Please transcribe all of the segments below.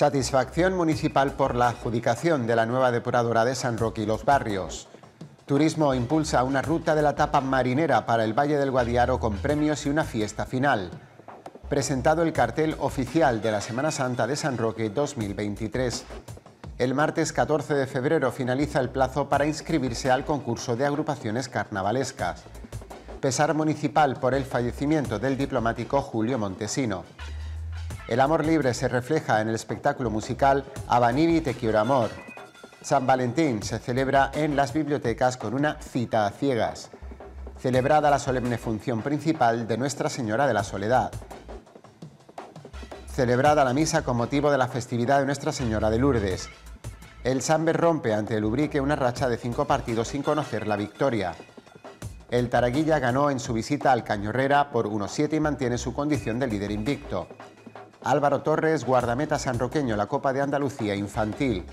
Satisfacción municipal por la adjudicación de la nueva depuradora de San Roque y los barrios. Turismo impulsa una ruta de la tapa marinera para el Valle del Guadiaro con premios y una fiesta final. Presentado el cartel oficial de la Semana Santa de San Roque 2023. El martes 14 de febrero finaliza el plazo para inscribirse al concurso de agrupaciones carnavalescas. Pesar municipal por el fallecimiento del diplomático Julio Montesino. El amor libre se refleja en el espectáculo musical Abanini Te Quiero Amor. San Valentín se celebra en las bibliotecas con una cita a ciegas, celebrada la solemne función principal de Nuestra Señora de la Soledad, celebrada la misa con motivo de la festividad de Nuestra Señora de Lourdes. El Samber rompe ante el Ubrique una racha de cinco partidos sin conocer la victoria. El Taraguilla ganó en su visita al Cañorrera por 1-7 y mantiene su condición de líder invicto. Álvaro Torres, guardameta sanroqueño, la Copa de Andalucía Infantil.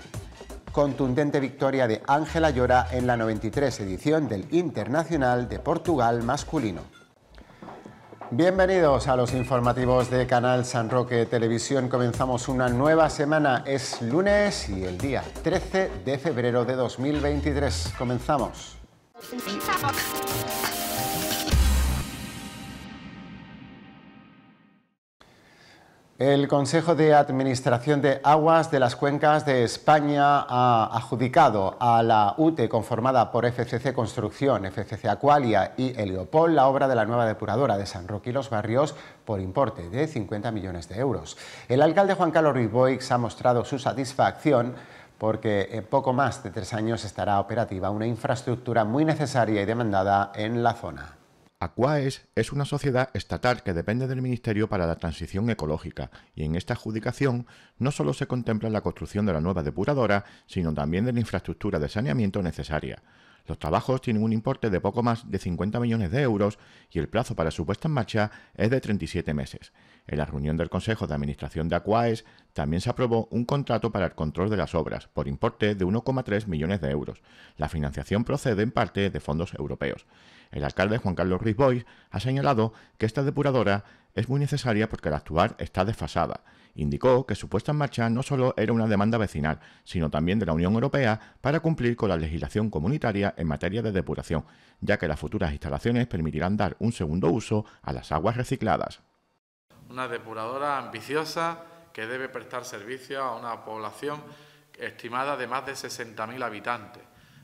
Contundente victoria de Ángela Llora en la 93 edición del Internacional de Portugal masculino. Bienvenidos a los informativos de Canal San Roque Televisión. Comenzamos una nueva semana. Es lunes y el día 13 de febrero de 2023. Comenzamos. El Consejo de Administración de Aguas de las Cuencas de España ha adjudicado a la UTE conformada por FCC Construcción, FCC Aqualia y Heliopol la obra de la nueva depuradora de San Roque y los Barrios por importe de 50 millones de euros. El alcalde Juan Carlos Ruiz ha mostrado su satisfacción porque en poco más de tres años estará operativa una infraestructura muy necesaria y demandada en la zona. Aquaes es una sociedad estatal que depende del Ministerio para la Transición Ecológica y en esta adjudicación no solo se contempla la construcción de la nueva depuradora, sino también de la infraestructura de saneamiento necesaria. Los trabajos tienen un importe de poco más de 50 millones de euros y el plazo para su puesta en marcha es de 37 meses. En la reunión del Consejo de Administración de Aquaes también se aprobó un contrato para el control de las obras por importe de 1,3 millones de euros. La financiación procede en parte de fondos europeos. El alcalde Juan Carlos Risboy ha señalado que esta depuradora es muy necesaria porque la actuar está desfasada. Indicó que su puesta en marcha no solo era una demanda vecinal, sino también de la Unión Europea para cumplir con la legislación comunitaria en materia de depuración, ya que las futuras instalaciones permitirán dar un segundo uso a las aguas recicladas una depuradora ambiciosa que debe prestar servicio a una población estimada de más de 60.000 habitantes.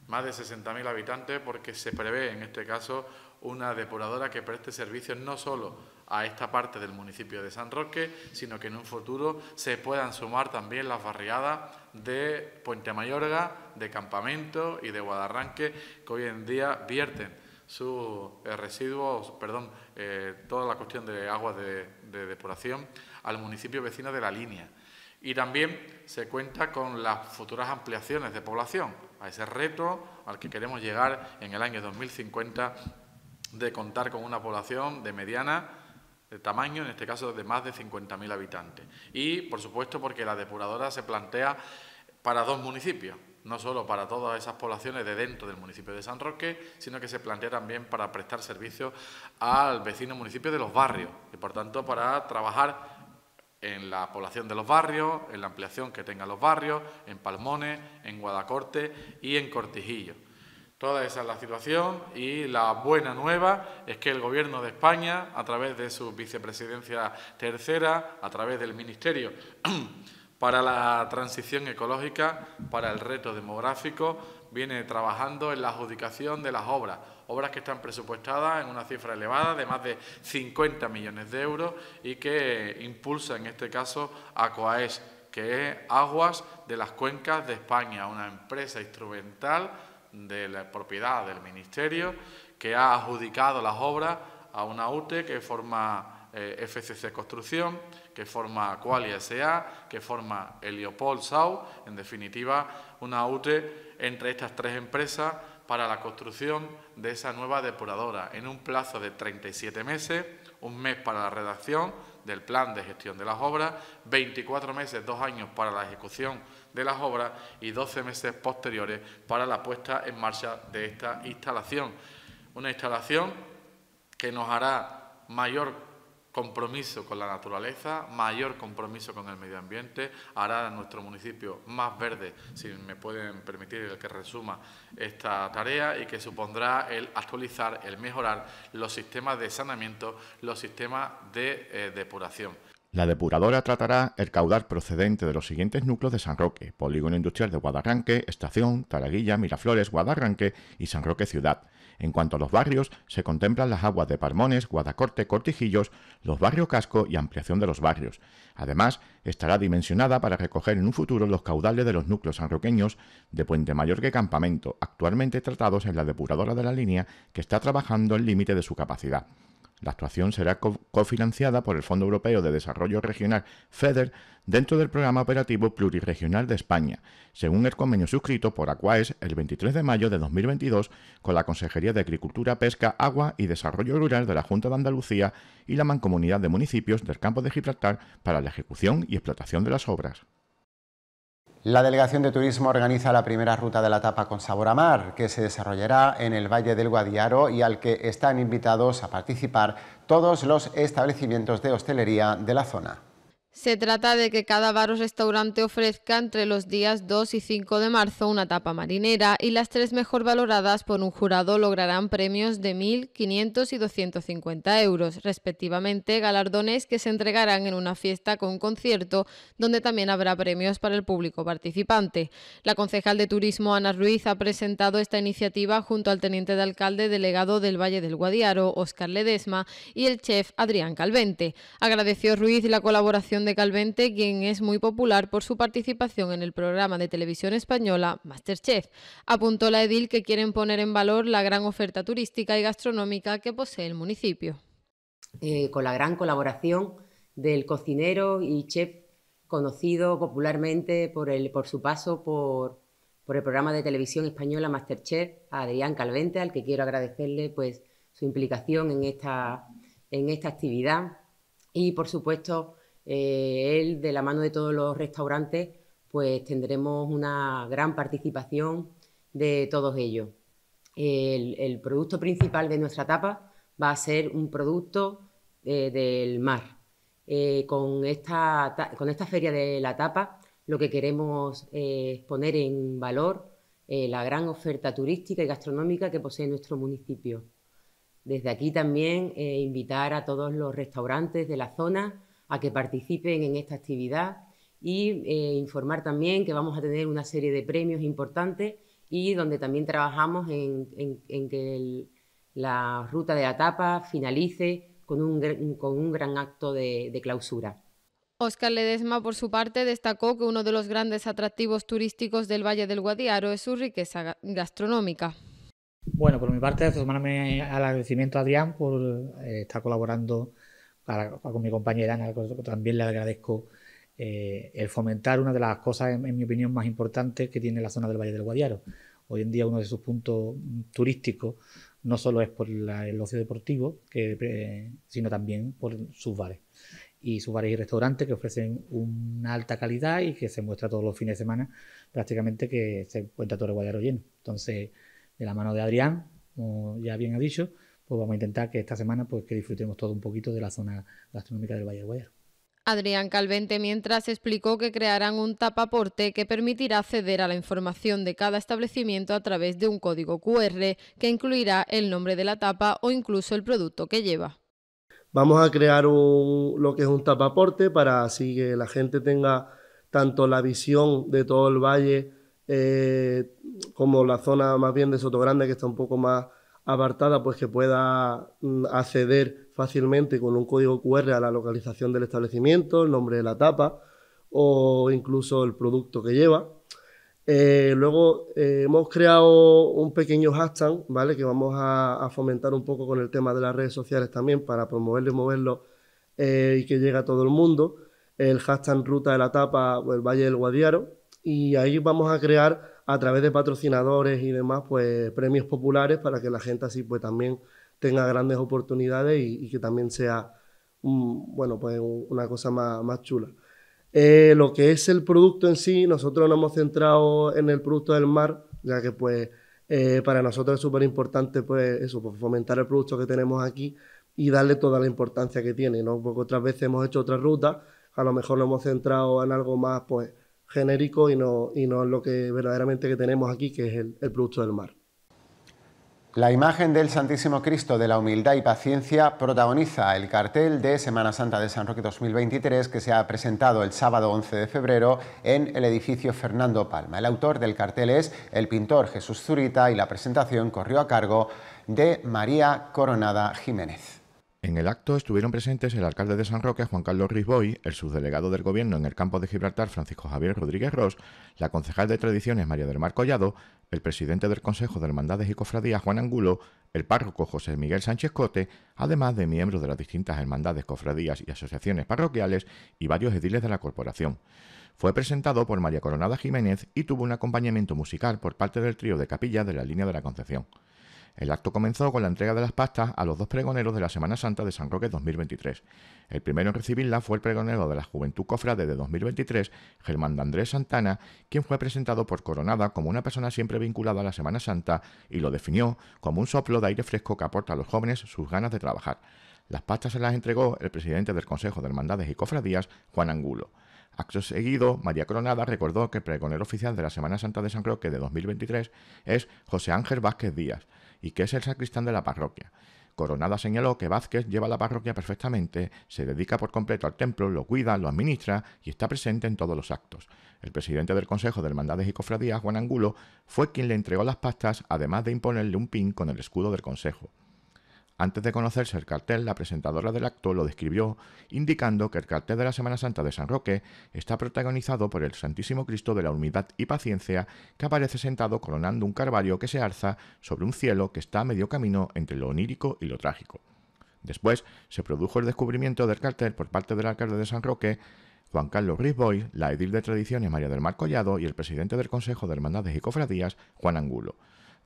Más de 60.000 habitantes porque se prevé, en este caso, una depuradora que preste servicios no solo a esta parte del municipio de San Roque, sino que en un futuro se puedan sumar también las barriadas de Puente Mayorga, de Campamento y de Guadarranque, que hoy en día vierten su eh, residuos, perdón, eh, toda la cuestión de aguas de, de depuración al municipio vecino de la línea. Y también se cuenta con las futuras ampliaciones de población, a ese reto al que queremos llegar en el año 2050 de contar con una población de mediana de tamaño, en este caso de más de 50.000 habitantes. Y, por supuesto, porque la depuradora se plantea para dos municipios, no solo para todas esas poblaciones de dentro del municipio de San Roque, sino que se plantea también para prestar servicio al vecino municipio de los barrios y, por tanto, para trabajar en la población de los barrios, en la ampliación que tengan los barrios, en Palmones, en Guadacorte y en Cortijillo. Toda esa es la situación y la buena nueva es que el Gobierno de España, a través de su vicepresidencia tercera, a través del Ministerio para la transición ecológica, para el reto demográfico, viene trabajando en la adjudicación de las obras, obras que están presupuestadas en una cifra elevada de más de 50 millones de euros y que impulsa en este caso a COAES, que es Aguas de las Cuencas de España, una empresa instrumental de la propiedad del Ministerio que ha adjudicado las obras a una UTE que forma eh, FCC Construcción, que forma Qualia S.A., que forma Heliopol SAU, en definitiva, una UTE entre estas tres empresas para la construcción de esa nueva depuradora en un plazo de 37 meses, un mes para la redacción del plan de gestión de las obras, 24 meses, dos años para la ejecución de las obras y 12 meses posteriores para la puesta en marcha de esta instalación. Una instalación que nos hará mayor compromiso con la naturaleza, mayor compromiso con el medio ambiente, hará nuestro municipio más verde, si me pueden permitir el que resuma esta tarea, y que supondrá el actualizar, el mejorar los sistemas de saneamiento, los sistemas de eh, depuración. La depuradora tratará el caudal procedente de los siguientes núcleos de San Roque, Polígono Industrial de Guadarranque, Estación, Taraguilla, Miraflores, Guadarranque y San Roque Ciudad. En cuanto a los barrios, se contemplan las aguas de Parmones, Guadacorte, Cortijillos, los barrios Casco y ampliación de los barrios. Además, estará dimensionada para recoger en un futuro los caudales de los núcleos sanroqueños de Puente Mayor que Campamento, actualmente tratados en la depuradora de la línea que está trabajando el límite de su capacidad. La actuación será cofinanciada por el Fondo Europeo de Desarrollo Regional FEDER dentro del Programa Operativo Pluriregional de España, según el convenio suscrito por Aquaes el 23 de mayo de 2022 con la Consejería de Agricultura, Pesca, Agua y Desarrollo Rural de la Junta de Andalucía y la Mancomunidad de Municipios del Campo de Gibraltar para la ejecución y explotación de las obras. La Delegación de Turismo organiza la primera ruta de la etapa con sabor a mar, que se desarrollará en el Valle del Guadiaro y al que están invitados a participar todos los establecimientos de hostelería de la zona. Se trata de que cada bar o restaurante ofrezca entre los días 2 y 5 de marzo una tapa marinera y las tres mejor valoradas por un jurado lograrán premios de 1.500 y 250 euros, respectivamente galardones que se entregarán en una fiesta con concierto donde también habrá premios para el público participante. La concejal de Turismo Ana Ruiz ha presentado esta iniciativa junto al teniente de alcalde delegado del Valle del Guadiaro, Óscar Ledesma, y el chef Adrián Calvente. Agradeció Ruiz la colaboración de Calvente, quien es muy popular por su participación en el programa de televisión española Masterchef. Apuntó la edil que quieren poner en valor la gran oferta turística y gastronómica que posee el municipio. Eh, con la gran colaboración del cocinero y chef conocido popularmente por, el, por su paso por, por el programa de televisión española Masterchef, Adrián Calvente, al que quiero agradecerle pues, su implicación en esta, en esta actividad y, por supuesto, ...el eh, él, de la mano de todos los restaurantes, pues tendremos una gran participación de todos ellos. El, producto principal de nuestra tapa va a ser un producto eh, del mar. Eh, con, esta, feria de la tapa lo que queremos es poner en valor la gran oferta turística y gastronómica que posee nuestro municipio. Desde aquí también invitar a todos los restaurantes de la zona a que participen en esta actividad y eh, informar también que vamos a tener una serie de premios importantes y donde también trabajamos en, que la ruta de la tapa finalice con un, con un gran acto de, de clausura. Óscar Ledesma, por su parte, destacó que uno de los grandes atractivos turísticos del Valle del Guadiaro es su riqueza gastronómica. Bueno, por mi parte, sumarme al agradecimiento a Adrián por eh, estar colaborando para, con mi compañera Ana, también le agradezco eh, el fomentar una de las cosas, en, mi opinión, más importantes que tiene la zona del Valle del Guadiaro. Hoy en día uno de sus puntos mm, turísticos no solo es por el ocio deportivo, eh, sino también por sus bares. Y sus bares y restaurantes que ofrecen una alta calidad y que se muestra todos los fines de semana, prácticamente que se encuentra todo el Guadiaro lleno. Entonces, de la mano de Adrián, como ya bien ha dicho, pues vamos a intentar que esta semana pues que disfrutemos todo un poquito de la zona gastronómica del Valle del Adrián Calvente mientras explicó que crearán un tapaporte que permitirá acceder a la información de cada establecimiento a través de un código QR que incluirá el nombre de la tapa o incluso el producto que lleva. Vamos a crear un, lo que es un tapaporte para así que la gente tenga tanto la visión de todo el valle eh, como la zona más bien de Sotogrande que está un poco más apartada pues que pueda mm, acceder fácilmente con un código QR a la localización del establecimiento, el nombre de la tapa o incluso el producto que lleva. Eh, luego eh, hemos creado un pequeño hashtag, ¿vale? Que vamos a, fomentar un poco con el tema de las redes sociales también para promoverlo y moverlo eh, y que llegue a todo el mundo. El hashtag ruta de la tapa o el Valle del Guadiaro. Y ahí vamos a crear a través de patrocinadores y demás, pues premios populares para que la gente así pues también tenga grandes oportunidades y, que también sea bueno, pues una cosa más, chula. Eh, lo que es el producto en sí, nosotros nos hemos centrado en el producto del mar, ya que pues eh, para nosotros es súper importante pues eso, pues, fomentar el producto que tenemos aquí y darle toda la importancia que tiene, ¿no? Porque otras veces hemos hecho otras rutas, a lo mejor nos hemos centrado en algo más pues genérico y no, y lo que verdaderamente que tenemos aquí, que es el producto del mar. La imagen del Santísimo Cristo de la Humildad y Paciencia protagoniza el cartel de Semana Santa de San Roque 2023 que se ha presentado el sábado 11 de febrero en el edificio Fernando Palma. El autor del cartel es el pintor Jesús Zurita y la presentación corrió a cargo de María Coronada Jiménez. En el acto estuvieron presentes el alcalde de San Roque, Juan Carlos Risboy, el subdelegado del Gobierno en el campo de Gibraltar, Francisco Javier Rodríguez Ross, la concejal de Tradiciones, María del Mar Collado, el presidente del Consejo de Hermandades y Cofradías, Juan Angulo, el párroco José Miguel Sánchez Cote, además de miembros de las distintas hermandades, cofradías y asociaciones parroquiales y varios ediles de la corporación. Fue presentado por María Coronada Jiménez y tuvo un acompañamiento musical por parte del trío de capilla de la línea de la Concepción. El acto comenzó con la entrega de las pastas a los dos pregoneros de la Semana Santa de San Roque 2023. El primero en recibirla fue el pregonero de la Juventud Cofrade de 2023, Germán de Andrés Santana, quien fue presentado por Coronada como una persona siempre vinculada a la Semana Santa y lo definió como un soplo de aire fresco que aporta a los jóvenes sus ganas de trabajar. Las pastas se las entregó el presidente del Consejo de Hermandades y Cofradías, Juan Angulo. Acto seguido, María Coronada recordó que el pregonero oficial de la Semana Santa de San Roque de 2023 es José Ángel Vázquez Díaz y que es el sacristán de la parroquia. Coronada señaló que Vázquez lleva la parroquia perfectamente, se dedica por completo al templo, lo cuida, lo administra y está presente en todos los actos. El presidente del Consejo de Hermandades y Cofradías, Juan Angulo, fue quien le entregó las pastas, además de imponerle un pin con el escudo del Consejo. Antes de conocerse el cartel, la presentadora del acto lo describió, indicando que el cartel de la Semana Santa de San Roque está protagonizado por el Santísimo Cristo de la Humildad y Paciencia, que aparece sentado coronando un carvario que se alza sobre un cielo que está a medio camino entre lo onírico y lo trágico. Después se produjo el descubrimiento del cartel por parte del alcalde de San Roque, Juan Carlos Risboy, la edil de Tradiciones María del Mar Collado y el presidente del Consejo de Hermandades y Cofradías, Juan Angulo.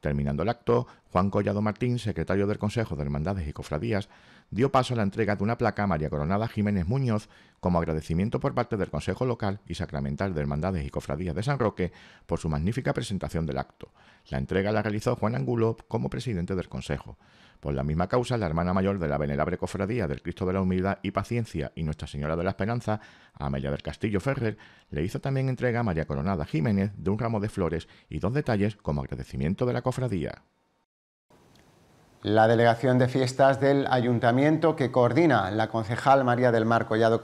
Terminando el acto, Juan Collado Martín, secretario del Consejo de Hermandades y Cofradías, dio paso a la entrega de una placa a María Coronada Jiménez Muñoz como agradecimiento por parte del Consejo Local y Sacramental de Hermandades y Cofradías de San Roque por su magnífica presentación del acto. La entrega la realizó Juan Angulo como presidente del Consejo. Por la misma causa, la hermana mayor de la venerable cofradía del Cristo de la Humildad y Paciencia y Nuestra Señora de la Esperanza, Amelia del Castillo Ferrer, le hizo también entrega a María Coronada Jiménez de un ramo de flores y dos detalles como agradecimiento de la cofradía. La delegación de fiestas del ayuntamiento que coordina la concejal María del Mar Collado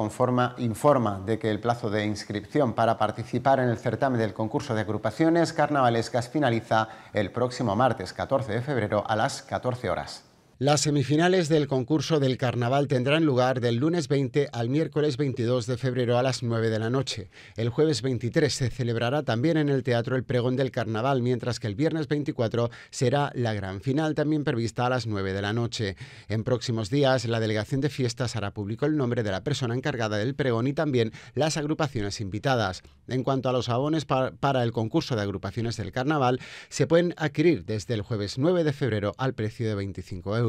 informa de que el plazo de inscripción para participar en el certamen del concurso de agrupaciones carnavalescas finaliza el próximo martes 14 de febrero a las 14 horas. Las semifinales del concurso del carnaval tendrán lugar del lunes 20 al miércoles 22 de febrero a las 9 de la noche. El jueves 23 se celebrará también en el teatro el pregón del carnaval, mientras que el viernes 24 será la gran final también prevista a las 9 de la noche. En próximos días, la delegación de fiestas hará público el nombre de la persona encargada del pregón y también las agrupaciones invitadas. En cuanto a los abones para el concurso de agrupaciones del carnaval, se pueden adquirir desde el jueves 9 de febrero al precio de 25 euros.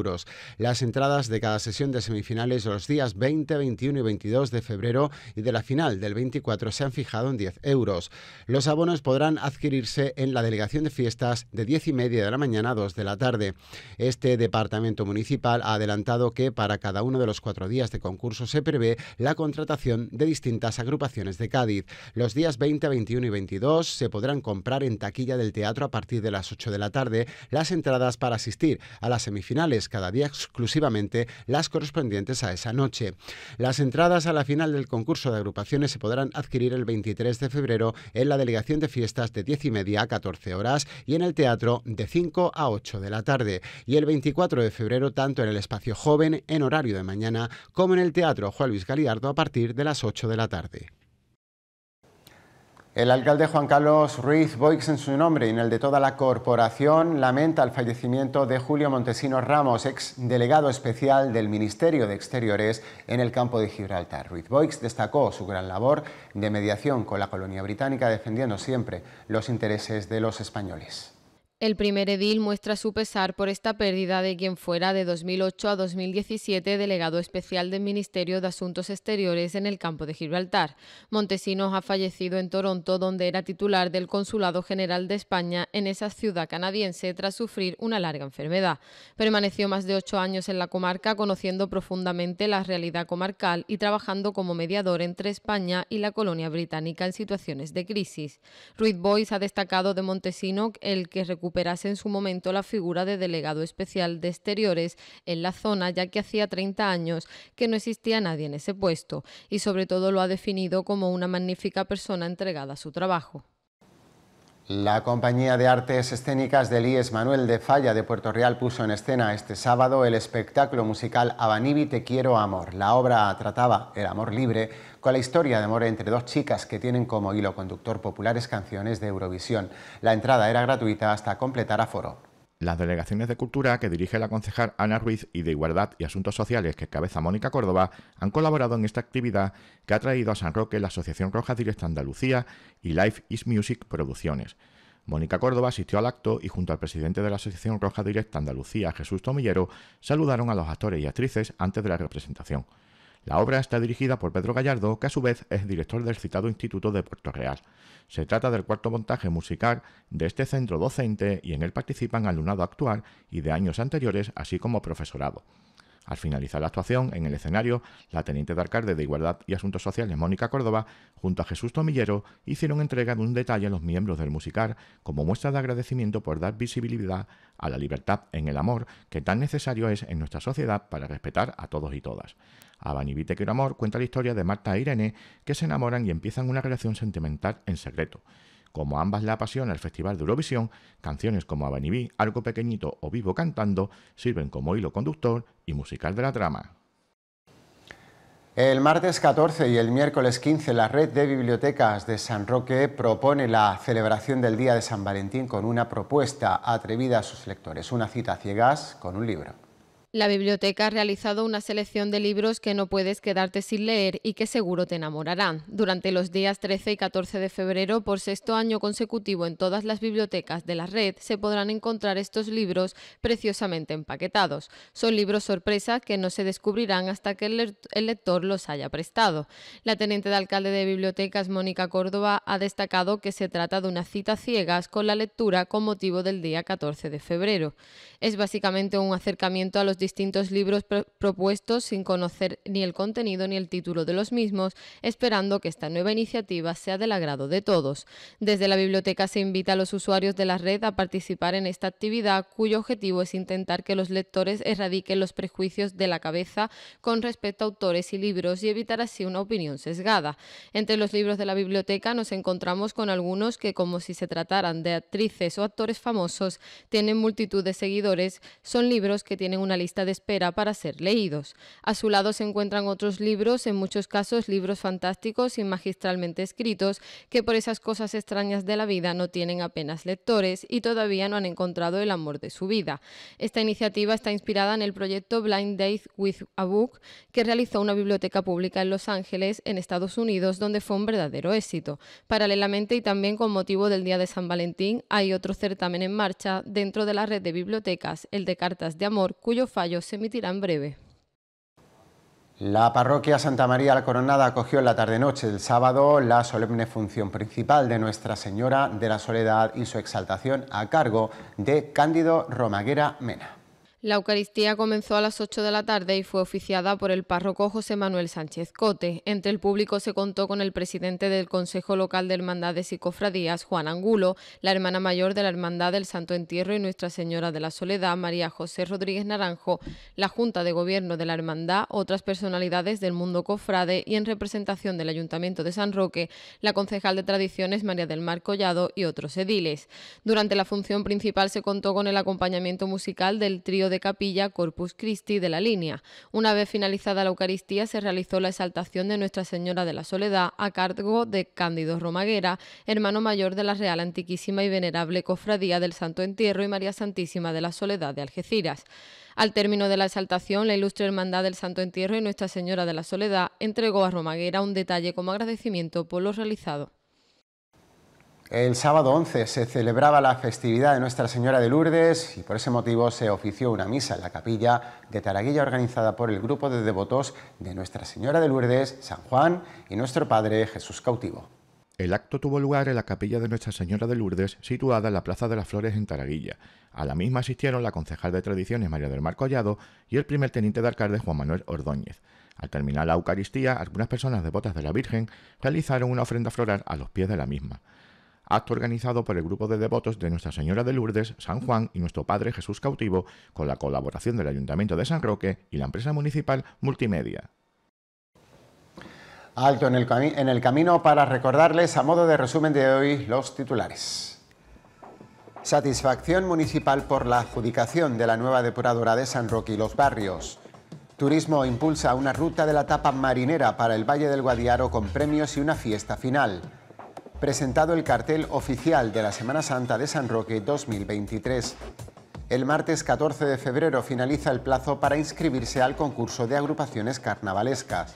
Las entradas de cada sesión de semifinales los días 20, 21 y 22 de febrero y de la final del 24 se han fijado en 10 euros. Los abonos podrán adquirirse en la Delegación de Fiestas de 10 y media de la mañana a 2 de la tarde. Este departamento municipal ha adelantado que para cada uno de los cuatro días de concurso se prevé la contratación de distintas agrupaciones de Cádiz. Los días 20, 21 y 22 se podrán comprar en taquilla del teatro a partir de las 8 de la tarde las entradas para asistir a las semifinales cada día exclusivamente las correspondientes a esa noche. Las entradas a la final del concurso de agrupaciones se podrán adquirir el 23 de febrero en la Delegación de Fiestas de 10 y media a 14 horas y en el teatro de 5 a 8 de la tarde. Y el 24 de febrero tanto en el espacio joven en horario de mañana como en el teatro Juan Luis Galiardo a partir de las 8 de la tarde. El alcalde Juan Carlos Ruiz Boix, en su nombre y en el de toda la corporación, lamenta el fallecimiento de Julio Montesinos Ramos, ex delegado especial del Ministerio de Exteriores en el campo de Gibraltar. Ruiz Boix destacó su gran labor de mediación con la colonia británica, defendiendo siempre los intereses de los españoles. El primer edil muestra su pesar por esta pérdida de quien fuera de 2008 a 2017 delegado especial del Ministerio de Asuntos Exteriores en el campo de Gibraltar. Montesinos ha fallecido en Toronto, donde era titular del Consulado General de España en esa ciudad canadiense tras sufrir una larga enfermedad. Permaneció más de ocho años en la comarca, conociendo profundamente la realidad comarcal y trabajando como mediador entre España y la colonia británica en situaciones de crisis. Ruiz boys ha destacado de Montesino el que recuperase en su momento la figura de delegado especial de exteriores en la zona, ya que hacía 30 años que no existía nadie en ese puesto, y sobre todo lo ha definido como una magnífica persona entregada a su trabajo. La Compañía de Artes Escénicas del IES Manuel de Falla de Puerto Real puso en escena este sábado el espectáculo musical Abanibi Te Quiero Amor. La obra trataba el amor libre con la historia de amor entre dos chicas que tienen como hilo conductor populares canciones de Eurovisión. La entrada era gratuita hasta completar aforo. Las delegaciones de cultura que dirige la concejal Ana Ruiz y de Igualdad y Asuntos Sociales que cabeza Mónica Córdoba han colaborado en esta actividad que ha traído a San Roque la Asociación Roja Directa Andalucía y Life is Music Producciones. Mónica Córdoba asistió al acto y junto al presidente de la Asociación Roja Directa Andalucía, Jesús Tomillero, saludaron a los actores y actrices antes de la representación. La obra está dirigida por Pedro Gallardo, que a su vez es director del citado Instituto de Puerto Real. Se trata del cuarto montaje musical de este centro docente y en él participan alumnado actual y de años anteriores, así como profesorado. Al finalizar la actuación, en el escenario, la teniente de alcalde de Igualdad y Asuntos Sociales, Mónica Córdoba, junto a Jesús Tomillero, hicieron entrega de un detalle a los miembros del musical como muestra de agradecimiento por dar visibilidad a la libertad en el amor que tan necesario es en nuestra sociedad para respetar a todos y todas. que Quiero Amor cuenta la historia de Marta e Irene que se enamoran y empiezan una relación sentimental en secreto como ambas la apasiona el Festival de Eurovisión, canciones como Avenibí, Algo Pequeñito o Vivo Cantando sirven como hilo conductor y musical de la trama. El martes 14 y el miércoles 15 la Red de Bibliotecas de San Roque propone la celebración del Día de San Valentín con una propuesta atrevida a sus lectores, una cita ciegas con un libro. La biblioteca ha realizado una selección de libros que no puedes quedarte sin leer y que seguro te enamorarán. Durante los días 13 y 14 de febrero, por sexto año consecutivo en todas las bibliotecas de la red, se podrán encontrar estos libros preciosamente empaquetados. Son libros sorpresa que no se descubrirán hasta que el, lector los haya prestado. La teniente de alcalde de bibliotecas, Mónica Córdoba, ha destacado que se trata de una cita ciegas con la lectura con motivo del día 14 de febrero. Es básicamente un acercamiento a los distintos libros propuestos sin conocer ni el contenido ni el título de los mismos, esperando que esta nueva iniciativa sea del agrado de todos. Desde la biblioteca se invita a los usuarios de la red a participar en esta actividad cuyo objetivo es intentar que los lectores erradiquen los prejuicios de la cabeza con respecto a autores y libros y evitar así una opinión sesgada. Entre los libros de la biblioteca nos encontramos con algunos que, como si se trataran de actrices o actores famosos, tienen multitud de seguidores, son libros que tienen una lista de espera para ser leídos. A su lado se encuentran otros libros, en muchos casos libros fantásticos y magistralmente escritos, que por esas cosas extrañas de la vida no tienen apenas lectores y todavía no han encontrado el amor de su vida. Esta iniciativa está inspirada en el proyecto Blind Days with a Book, que realizó una biblioteca pública en Los Ángeles, en Estados Unidos, donde fue un verdadero éxito. Paralelamente y también con motivo del Día de San Valentín, hay otro certamen en marcha dentro de la red de bibliotecas, el de Cartas de Amor, cuyo fallos se emitirá en breve. La parroquia Santa María la Coronada acogió en la tarde-noche del sábado la solemne función principal de Nuestra Señora de la Soledad y su exaltación a cargo de Cándido Romaguera Mena. La Eucaristía comenzó a las 8 de la tarde y fue oficiada por el párroco José Manuel Sánchez Cote. Entre el público se contó con el presidente del Consejo Local de Hermandades y Cofradías, Juan Angulo, la hermana mayor de la Hermandad del Santo Entierro y Nuestra Señora de la Soledad, María José Rodríguez Naranjo, la Junta de Gobierno de la Hermandad, otras personalidades del mundo cofrade y en representación del Ayuntamiento de San Roque, la concejal de Tradiciones María del Mar Collado y otros ediles. Durante la función principal se contó con el acompañamiento musical del trío de capilla Corpus Christi de la línea. Una vez finalizada la Eucaristía se realizó la exaltación de Nuestra Señora de la Soledad a cargo de Cándido Romaguera, hermano mayor de la Real Antiquísima y Venerable Cofradía del Santo Entierro y María Santísima de la Soledad de Algeciras. Al término de la exaltación, la ilustre Hermandad del Santo Entierro y Nuestra Señora de la Soledad entregó a Romaguera un detalle como agradecimiento por lo realizado. El sábado 11 se celebraba la festividad de Nuestra Señora de Lourdes y por ese motivo se ofició una misa en la capilla de Taraguilla organizada por el grupo de devotos de Nuestra Señora de Lourdes, San Juan y nuestro Padre Jesús Cautivo. El acto tuvo lugar en la capilla de Nuestra Señora de Lourdes, situada en la Plaza de las Flores en Taraguilla. A la misma asistieron la concejal de Tradiciones María del Mar Collado y el primer teniente de alcalde Juan Manuel Ordóñez. Al terminar la Eucaristía, algunas personas devotas de la Virgen realizaron una ofrenda floral a los pies de la misma acto organizado por el grupo de devotos de Nuestra Señora de Lourdes, San Juan y nuestro Padre Jesús Cautivo, con la colaboración del Ayuntamiento de San Roque y la empresa municipal Multimedia. Alto en el, camino para recordarles a modo de resumen de hoy los titulares. Satisfacción municipal por la adjudicación de la nueva depuradora de San Roque y los barrios. Turismo impulsa una ruta de la tapa marinera para el Valle del Guadiaro con premios y una fiesta final presentado el cartel oficial de la Semana Santa de San Roque 2023. El martes 14 de febrero finaliza el plazo para inscribirse al concurso de agrupaciones carnavalescas.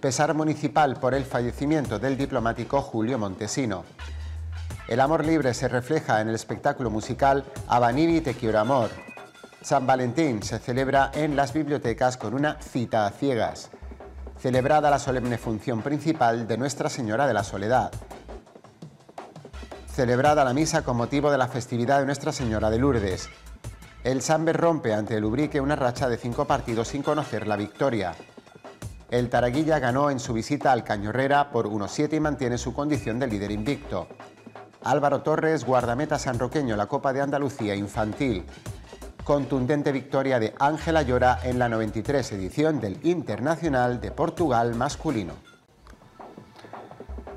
Pesar municipal por el fallecimiento del diplomático Julio Montesino. El amor libre se refleja en el espectáculo musical Avaniri Te Quiero Amor. San Valentín se celebra en las bibliotecas con una cita a ciegas. Celebrada la solemne función principal de Nuestra Señora de la Soledad celebrada la misa con motivo de la festividad de Nuestra Señora de Lourdes. El Samber rompe ante el Ubrique una racha de cinco partidos sin conocer la victoria. El Taraguilla ganó en su visita al Cañorrera por 1-7 y mantiene su condición de líder invicto. Álvaro Torres, guardameta sanroqueño, la Copa de Andalucía Infantil. Contundente victoria de Ángela Llora en la 93 edición del Internacional de Portugal masculino.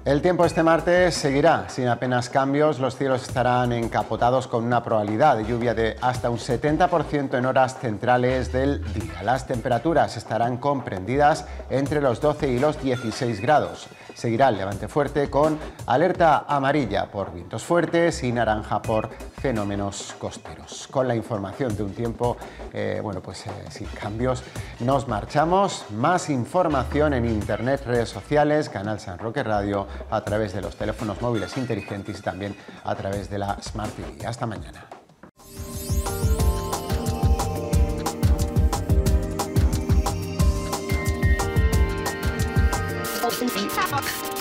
El tiempo este martes seguirá sin apenas cambios, los cielos estarán encapotados con una probabilidad de lluvia de hasta un 70% en horas centrales del día. Las temperaturas estarán comprendidas entre los 12 y los 16 grados. Seguirá el levante fuerte con alerta amarilla por vientos fuertes y naranja por fenómenos costeros. Con la información de un tiempo, eh, bueno, pues eh, sin cambios, nos marchamos. Más información en internet, redes sociales, Canal San Roque Radio, a través de los teléfonos móviles inteligentes y también a través de la Smart TV. Hasta mañana. Thank you.